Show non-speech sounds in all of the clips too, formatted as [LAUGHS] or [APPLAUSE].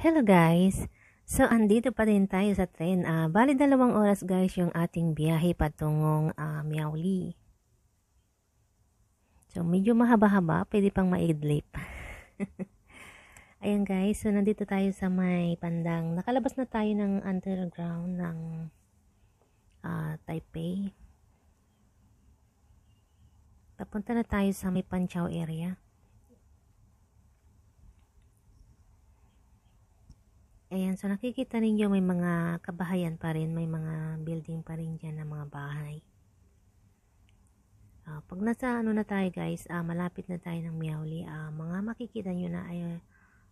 Hello guys! So, andito pa rin tayo sa train. Uh, bali, dalawang oras guys yung ating biyahe patungong uh, ah, Miauli. So, medyo mahaba-haba. Pwede pang maidlip. [LAUGHS] Ayan guys, so nandito tayo sa may pandang. Nakalabas na tayo ng underground ng uh, Taipei. Tapunta na tayo sa may Panchao area. Ayan, so nakikita ninyo may mga kabahayan pa rin, may mga building pa rin dyan na mga bahay. Uh, pag nasa ano na tayo guys, uh, malapit na tayo ng Miauli, uh, mga makikita nyo na ay,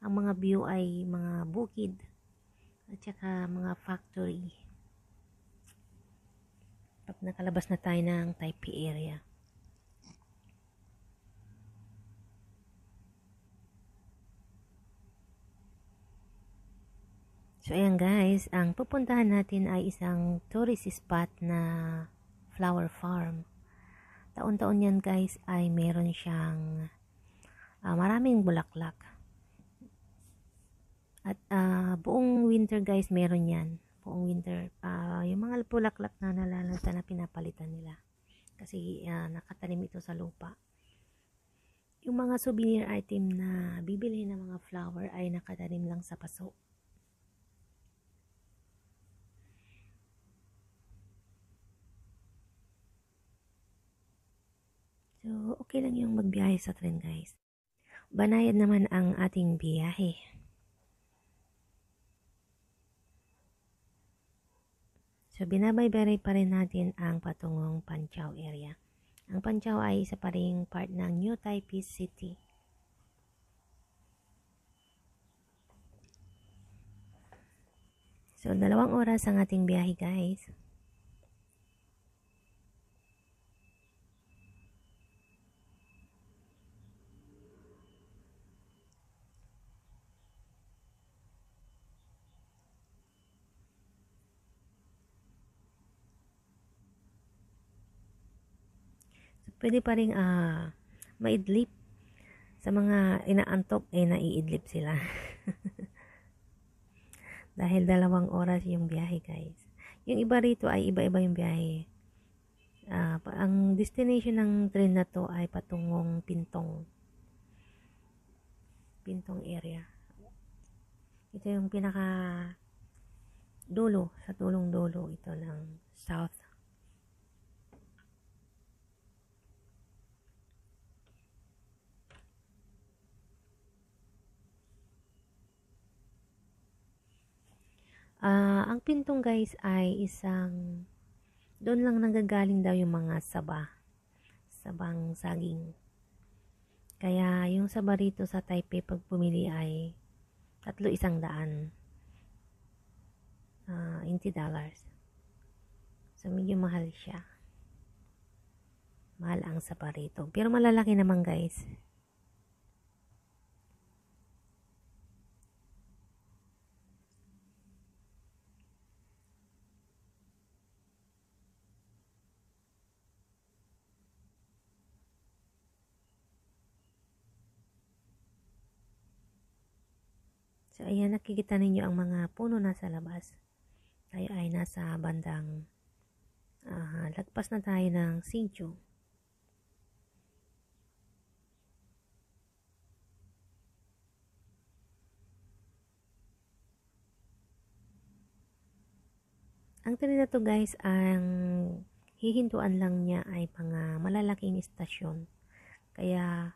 ang mga view ay mga bukid at saka mga factory. Pag nakalabas na tayo ng Taipei area. So, ayan guys, ang pupuntahan natin ay isang tourist spot na flower farm. Taon-taon yan guys ay meron siyang uh, maraming bulaklak. At uh, buong winter guys meron yan. Buong winter, uh, yung mga bulaklak na nalalanta na pinapalitan nila. Kasi uh, nakatanim ito sa lupa. Yung mga souvenir item na bibili ng mga flower ay nakatanim lang sa paso. So, okay lang yung magbiyahe sa train, guys. Banayad naman ang ating biyahe. So, binabaybay pa rin natin ang patungong Panchao area. Ang Panchao ay isa pa rin part ng New Taipei City. So, dalawang oras ang ating biyahe guys. pwede pa rin uh, maidlip. Sa mga inaantok, eh, naiidlip sila. [LAUGHS] Dahil dalawang oras yung biyahe, guys. Yung iba rito ay iba-iba yung biyahe. Uh, ang destination ng train na to ay patungong Pintong. Pintong area. Ito yung pinaka dulo, sa tulong dulo ito ng South Uh, ang pintong guys ay isang doon lang nanggagaling daw yung mga saba. Sabang saging. Kaya yung saba rito sa Taipei pag pumili ay tatlo isang daan. Uh, ah, 80 dollars. So medyo mahal siya. Mahal ang saba rito. Pero malalaki naman guys. So, ayan, nakikita ninyo ang mga puno nasa labas. Tayo ay nasa bandang uh, lagpas na tayo ng Sinchu. Ang tali na to guys, ang hihintuan lang niya ay mga malalaking istasyon. Kaya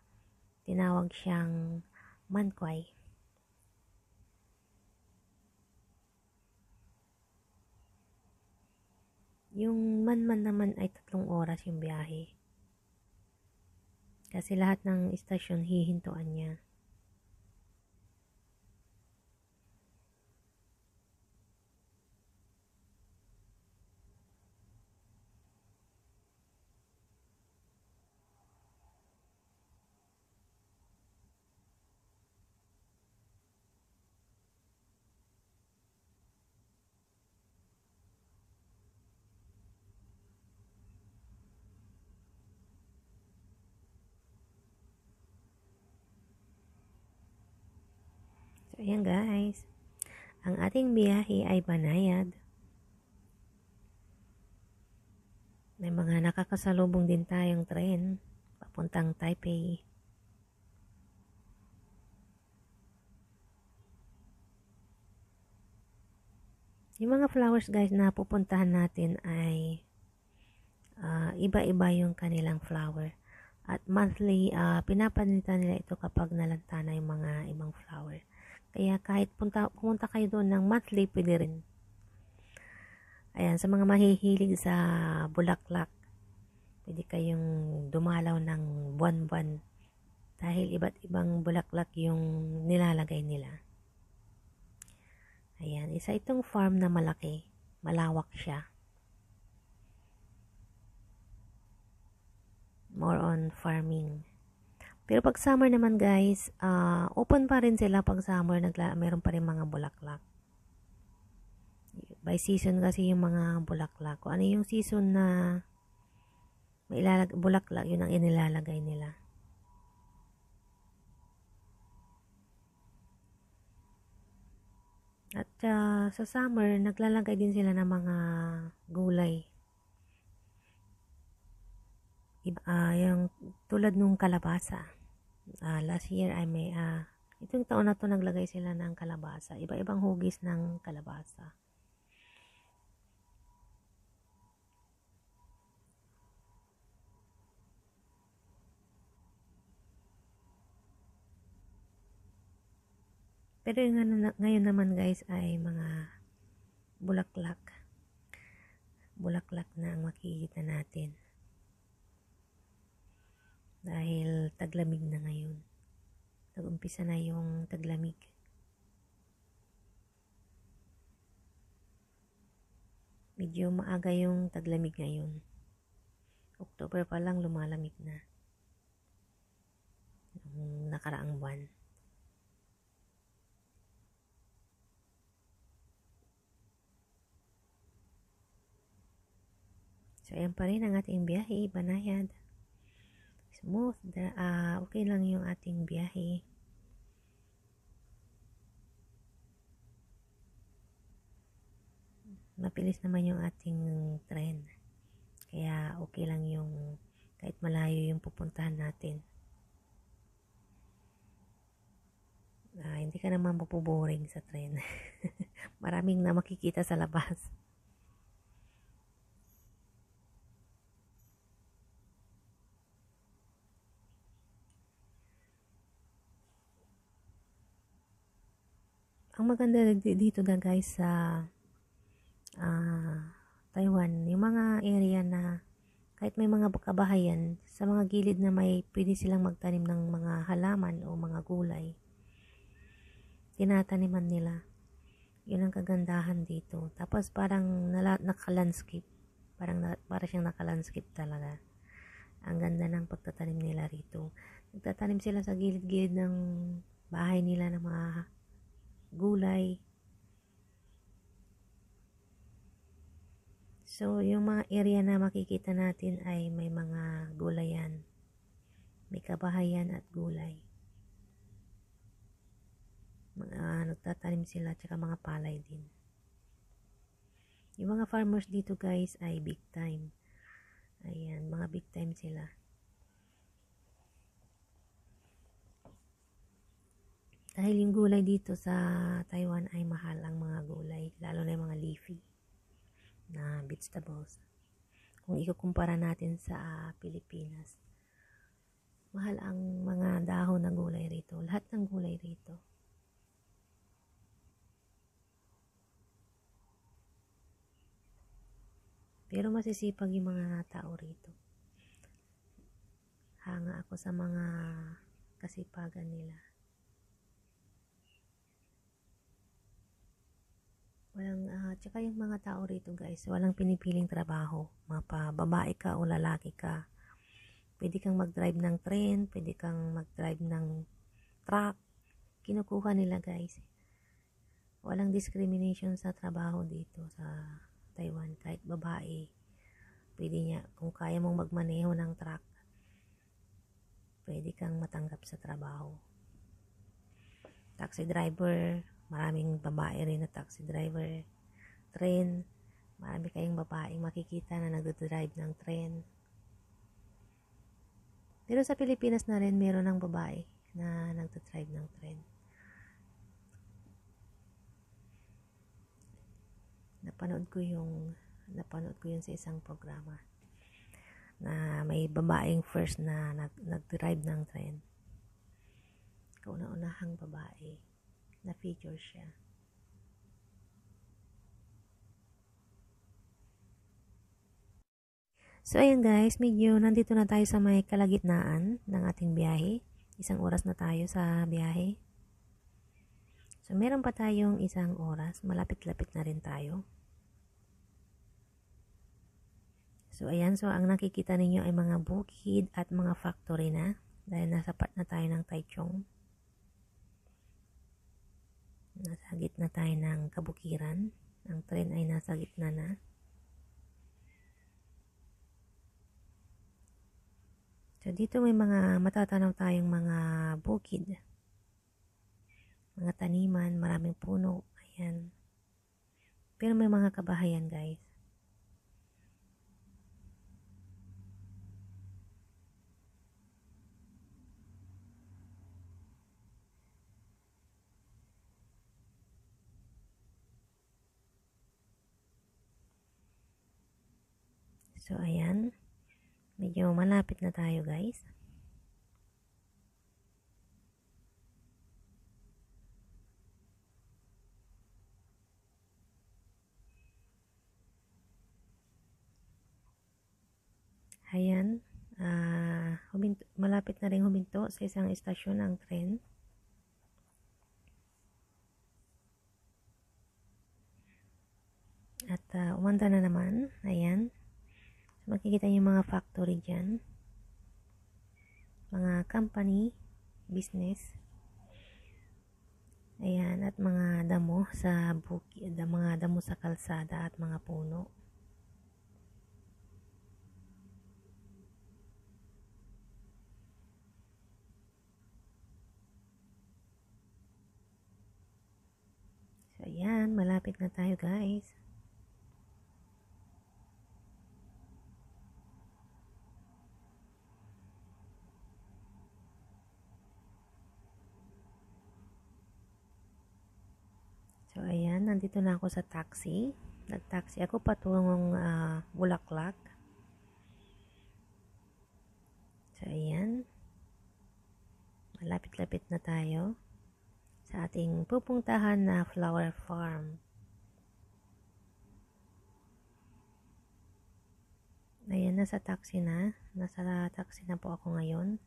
tinawag siyang Mankway. Yung man-man naman ay tatlong oras yung biyahe. Kasi lahat ng istasyon hihintuan niya. Ayan guys. Ang ating biyahe ay banayad. May mga nakakasalubong din tayong tren papuntang Taipei. Yung mga flowers guys na pupuntahan natin ay ah, iba-iba uh, iba yung kanilang flower. At monthly, uh, pinapanitan nila ito kapag nalanta na yung mga ibang flower. Kaya kahit punta, pumunta kayo doon ng monthly, pwede rin. Ayan, sa mga mahihilig sa bulaklak, pwede kayong dumalaw ng buwan-buwan dahil iba't ibang bulaklak yung nilalagay nila. Ayan, isa itong farm na malaki. Malawak siya. More on farming. Pero pag summer naman guys, uh, open pa rin sila pag summer, nagla meron pa rin mga bulaklak. By season kasi yung mga bulaklak. Kung ano yung season na mailalag bulaklak, yun ang inilalagay nila. At uh, sa summer, naglalagay din sila ng mga gulay. Iba, uh, yung tulad nung kalabasa. Uh, last year I may uh, itong taon na to naglagay sila ng kalabasa. Iba-ibang hugis ng kalabasa. Pero yung ano, ngayon naman guys ay mga bulaklak. Bulaklak na ang makikita natin. Dahil taglamig na ngayon. Nagumpisa na yung taglamig. Medyo maaga yung taglamig ngayon. October pa lang lumalamig na. Nung nakaraang buwan. So, ayan pa rin ang ating biyahe, Banayad smooth, na, uh, okay lang yung ating biyahe. Mapilis naman yung ating tren. Kaya okay lang yung kahit malayo yung pupuntahan natin. Uh, hindi ka naman mapuboring sa tren. [LAUGHS] Maraming na makikita sa labas. maganda dito na guys sa uh, Taiwan, yung mga area na kahit may mga kabahayan, sa mga gilid na may pwede silang magtanim ng mga halaman o mga gulay. Tinataniman nila. Yun ang kagandahan dito. Tapos parang naka-landscape. Parang na, para siyang naka-landscape talaga. Ang ganda ng pagtatanim nila rito. Nagtatanim sila sa gilid-gilid ng bahay nila ng mga gulay. So, yung mga area na makikita natin ay may mga gulayan. May kabahayan at gulay. Mga nagtatanim sila tsaka mga palay din. Yung mga farmers dito guys ay big time. Ayan, mga big time sila. Dahil yung gulay dito sa Taiwan ay mahal ang mga gulay, lalo na yung mga leafy na vegetables. Kung ikukumpara natin sa ah, Pilipinas, mahal ang mga dahon ng gulay rito, lahat ng gulay rito. Pero masisipag yung mga tao rito. Hanga ako sa mga kasipagan nila. Walang, uh, tsaka yung mga tao rito guys, walang pinipiling trabaho. Mga babae ka o lalaki ka. Pwede kang mag-drive ng train, pwede kang mag-drive ng truck. Kinukuha nila guys. Walang discrimination sa trabaho dito sa Taiwan. Kahit babae, pwede niya. Kung kaya mong magmaneho ng truck, pwede kang matanggap sa trabaho. Taxi driver, Maraming babae rin na taxi driver, train. Marami kayong babaeng makikita na nagdo-drive ng train. Pero sa Pilipinas na rin, meron ng babae na nagdo-drive ng train. Napanood ko yung napanood ko yun sa isang programa na may babaeng first na nag, nag-drive ng train. Kauna-unahang babae na feature siya. So, ayun guys, medyo nandito na tayo sa may kalagitnaan ng ating biyahe. Isang oras na tayo sa biyahe. So, meron pa tayong isang oras. Malapit-lapit na rin tayo. So, ayan. So, ang nakikita ninyo ay mga bukid at mga factory na. Dahil nasa part na tayo ng Taichung. Nasa gitna tayo ng kabukiran. Ang train ay nasa gitna na. So, dito may mga matatanaw tayong mga bukid. Mga taniman, maraming puno. Ayan. Pero may mga kabahayan, guys. So, ayan. Medyo malapit na tayo, guys. Ayan, uh, ah, huminto, malapit na rin huminto sa isang istasyon ang tren. At uh, umanda na naman, ayan makikita yung mga factory dyan. Mga company, business. Ayan, at mga damo sa buki, mga damo sa kalsada at mga puno. So, ayan, malapit na tayo guys. nandito na ako sa taxi. Nag-taxi ako patungong uh, Bulaklak. So, ayan. Malapit-lapit na tayo sa ating pupuntahan na flower farm. Ayan, nasa taxi na. Nasa taxi na po ako ngayon.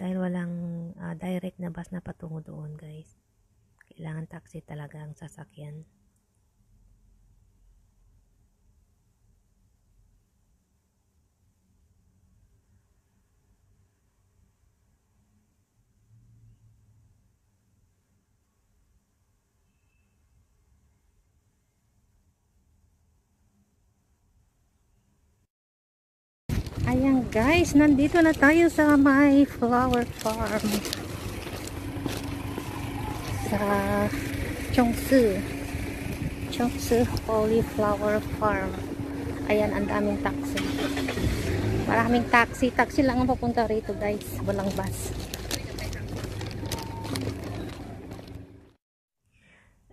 Dahil walang uh, direct na bus na patungo doon guys. Kailangan taxi talaga ang sasakyan. Ayan guys, nandito na tayo sa my flower farm. Sa Chongsu. Chongsu Holy Flower Farm. Ayan, ang daming taxi. Maraming taxi. Taxi lang ang papunta rito guys. Walang bus.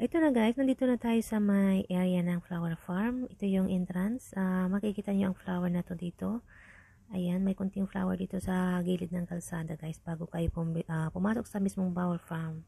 Ito na guys, nandito na tayo sa my area ng flower farm. Ito yung entrance. Uh, makikita nyo ang flower na to dito. Ayan, may kunting flower dito sa gilid ng kalsada guys bago kayo pum uh, ah, pumasok sa mismong bowel farm.